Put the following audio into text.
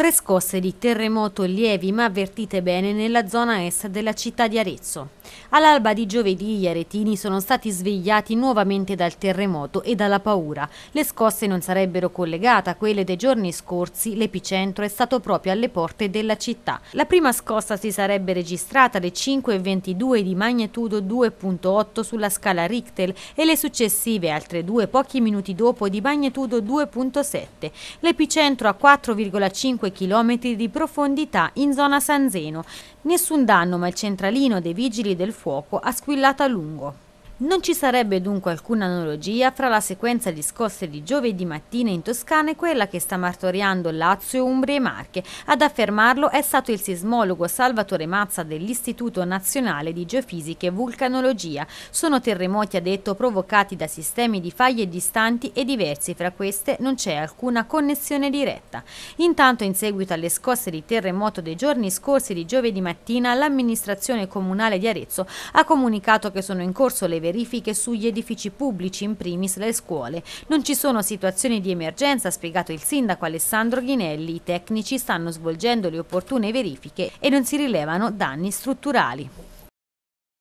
Tre scosse di terremoto lievi ma avvertite bene nella zona est della città di Arezzo. All'alba di giovedì gli aretini sono stati svegliati nuovamente dal terremoto e dalla paura. Le scosse non sarebbero collegate a quelle dei giorni scorsi, l'epicentro è stato proprio alle porte della città. La prima scossa si sarebbe registrata alle 5.22 di magnitudo 2.8 sulla scala Richter e le successive altre due pochi minuti dopo di magnitudo 2.7. L'epicentro a 4,5 km di profondità in zona San Zeno. Nessun danno ma il centralino dei vigili del fuoco ha squillato a lungo. Non ci sarebbe dunque alcuna analogia fra la sequenza di scosse di giovedì mattina in Toscana e quella che sta martoriando Lazio, Umbria e Marche. Ad affermarlo è stato il sismologo Salvatore Mazza dell'Istituto Nazionale di Geofisica e Vulcanologia. Sono terremoti, ha detto, provocati da sistemi di faglie distanti e diversi, fra queste non c'è alcuna connessione diretta. Intanto, in seguito alle scosse di terremoto dei giorni scorsi di giovedì mattina, l'amministrazione comunale di Arezzo ha comunicato che sono in corso le verifiche verifiche sugli edifici pubblici, in primis le scuole. Non ci sono situazioni di emergenza, ha spiegato il sindaco Alessandro Ghinelli. I tecnici stanno svolgendo le opportune verifiche e non si rilevano danni strutturali.